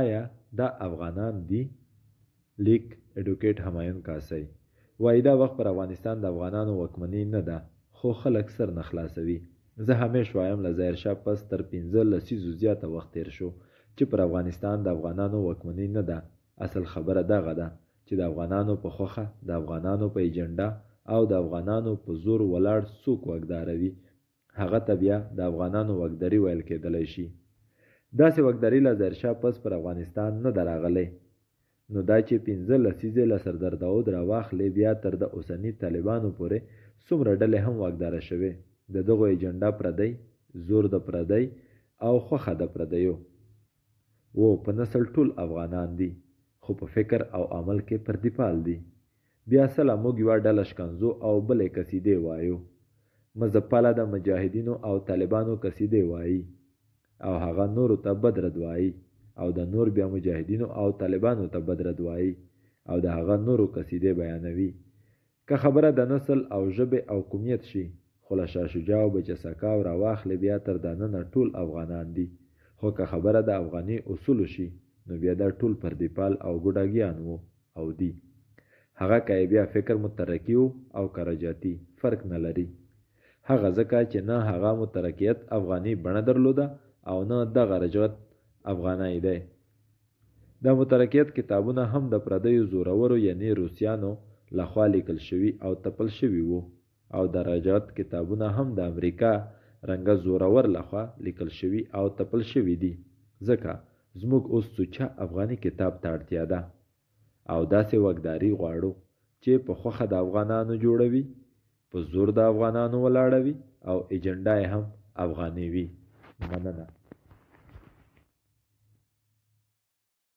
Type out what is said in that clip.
آیا دا افغانان دي لیک اډوکیټ همایون کاسی وای دا وخت پر افغانستان د افغانانو وکمنی نه ده خو خلک سر نه خلاصوي زه همیش وایم له ظاهر شاه پس تر 15 لسیزو زیاته وخت تیر شو چې پر افغانستان د افغانانو وکمنی نه ده اصل خبره دغه ده چې د افغانانو په خوخه د افغانانو په ایجنډا او د افغانانو په زور ولاړ څوک وګداروي هغه ته بیا د افغانانو وګدري ویل کېدلی شي داسې واکداري له ظاهرشاه پس پر افغانستان نه ده راغلی نو دا چې پنځه لسیزې له سردار داود راواخلې بیا تر د اوسني طالبانو پورې څومره ډلې هم واکداره شوې د دغو ایجنډا پردی زور د پردی او خوخه د پردیو و په نسل ټول افغانان دي خو په فکر او عمل کې پردیپال دي بیا سلا موږ یوه ډله شکنزو او بلې قصیدې وایو مذهبپاله د مجاهدینو او طالبانو قصیدې وایي او هغه نور ته بدر دوایي او د نور بیا مجاهدینو او طالبانو ته بدر دوایي او د هغه نورو قصیدې بیانوي که خبره د نسل او ژبې او قومیت شي خو له شاه شجاع او بچه سکاو راواخلې بیا تر دننه ټول افغانان دي خو که خبره د افغاني اصولو شي نو بیا دا ټول پردیپال او ګوډاګیان وو او دي هغه که بیا فکر مترقي او کرجاتی فرق نه لري هغه ځکه چې نه هغه مترقیت افغاني بڼه درلوده او نه دغه رجعت افغانای دی د مترکیت کتابونه هم د پردیو زورورو یعنی روسیانو لخوا لیکل شوي او تپل شوي وو او د رجعت کتابونه هم د امریکا رنګه زورور لخوا لیکل شوي او تپل شوي دي ځکه زموږ اوس سوچه افغاني کتاب ته اړتیا ده او داسې وګداري غواړو چې په خوخه د افغانانو جوړوي په زور د افغانانو ولاړوي او ایجنډا هم افغاني وي वदन